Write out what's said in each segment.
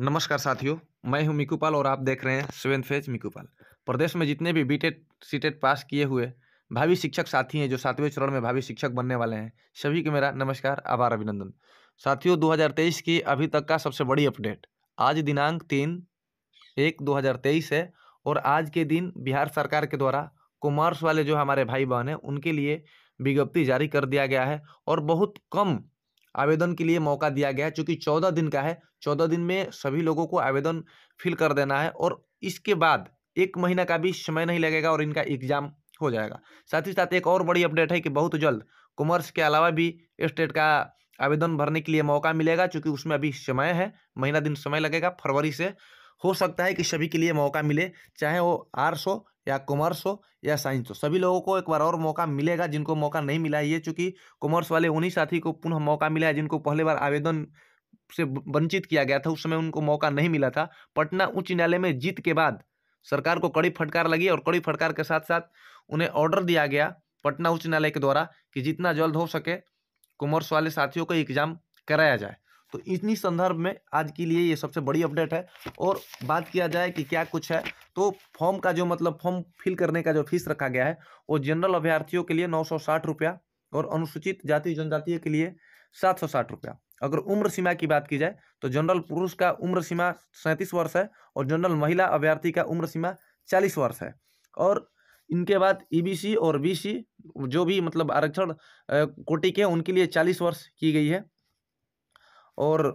नमस्कार साथियों मैं हूं मिकूपाल और आप देख रहे हैं सेवेंथ फेज मिकूपाल प्रदेश में जितने भी बीटेड सीटेट पास किए हुए भावी शिक्षक साथी हैं जो सातवें चरण में भावी शिक्षक बनने वाले हैं सभी को मेरा नमस्कार आभार अभिनंदन साथियों 2023 की अभी तक का सबसे बड़ी अपडेट आज दिनांक तीन एक दो है और आज के दिन बिहार सरकार के द्वारा कॉमर्स वाले जो हमारे भाई बहन हैं उनके लिए विज्ञप्ति जारी कर दिया गया है और बहुत कम आवेदन के लिए मौका दिया गया है चूँकि चौदह दिन का है चौदह दिन में सभी लोगों को आवेदन फिल कर देना है और इसके बाद एक महीना का भी समय नहीं लगेगा और इनका एग्जाम हो जाएगा साथ ही साथ एक और बड़ी अपडेट है कि बहुत जल्द कॉमर्स के अलावा भी स्टेट का आवेदन भरने के लिए मौका मिलेगा चूँकि उसमें अभी समय है महीना दिन समय लगेगा फरवरी से हो सकता है कि सभी के लिए मौका मिले चाहे वो आर्ट्स हो या कॉमर्स हो या साइंस हो सभी लोगों को एक बार और मौका मिलेगा जिनको मौका नहीं मिला ये चूँकि कॉमर्स वाले उन्हीं साथी को पुनः मौका मिला है जिनको पहले बार आवेदन से वंचित किया गया था उस समय उनको मौका नहीं मिला था पटना उच्च न्यायालय में जीत के बाद सरकार को कड़ी फटकार लगी और कड़ी फटकार के साथ साथ उन्हें ऑर्डर दिया गया पटना उच्च न्यायालय के द्वारा कि जितना जल्द हो सके कॉमर्स वाले साथियों को एग्जाम कराया जाए तो इन्हीं संदर्भ में आज के लिए ये सबसे बड़ी अपडेट है और बात किया जाए कि क्या कुछ है तो फॉर्म का जो मतलब फॉर्म फिल करने का जो फीस रखा गया है वो जनरल अभ्यर्थियों के लिए नौ सौ साठ रुपया और अनुसूचित जाति जनजातियों के लिए सात सौ साठ रुपया अगर उम्र सीमा की बात की जाए तो जनरल पुरुष का उम्र सीमा सैंतीस वर्ष है और जनरल महिला अभ्यर्थी का उम्र सीमा चालीस वर्ष है और इनके बाद ईबीसी e और बीसी जो भी मतलब आरक्षण कोटि के उनके लिए चालीस वर्ष की गई है और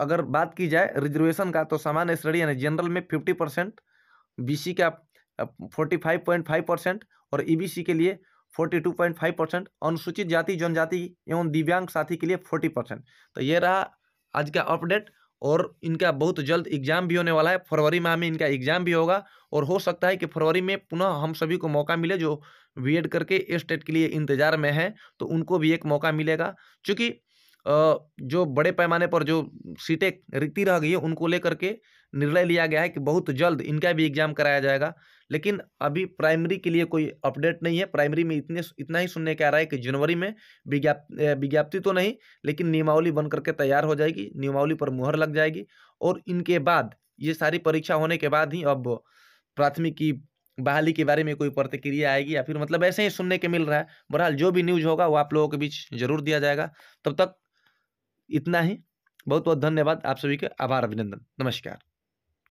अगर बात की जाए रिजर्वेशन का तो सामान्य श्रेणी यानी जनरल में फिफ्टी परसेंट बी सी का forty five point five percent और ई बी सी के लिए forty two point five percent अनुसूचित जाति जनजाति एवं दिव्यांग साथी के लिए फोर्टी परसेंट तो ये रहा आज का अपडेट और इनका बहुत जल्द एग्जाम भी होने वाला है फरवरी माह में इनका एग्जाम भी होगा और हो सकता है कि फरवरी में पुनः हम सभी को मौका मिले जो बी करके स्टेट के लिए इंतजार में है तो उनको भी एक मौका मिलेगा चूँकि जो बड़े पैमाने पर जो सीटें रिक्ति रह गई है उनको लेकर के निर्णय लिया गया है कि बहुत जल्द इनका भी एग्जाम कराया जाएगा लेकिन अभी प्राइमरी के लिए कोई अपडेट नहीं है प्राइमरी में इतने इतना ही सुनने के आ रहा है कि जनवरी में विज्ञाप विज्ञप्ति तो नहीं लेकिन नियमावली बन करके तैयार हो जाएगी नियमावली पर मुहर लग जाएगी और इनके बाद ये सारी परीक्षा होने के बाद ही अब प्राथमिक की बहाली के बारे में कोई प्रतिक्रिया आएगी या फिर मतलब ऐसे ही सुनने के मिल रहा है बहरहाल जो भी न्यूज़ होगा वो आप लोगों के बीच जरूर दिया जाएगा तब तक इतना ही बहुत बहुत धन्यवाद आप सभी का आभार अभिनंदन नमस्कार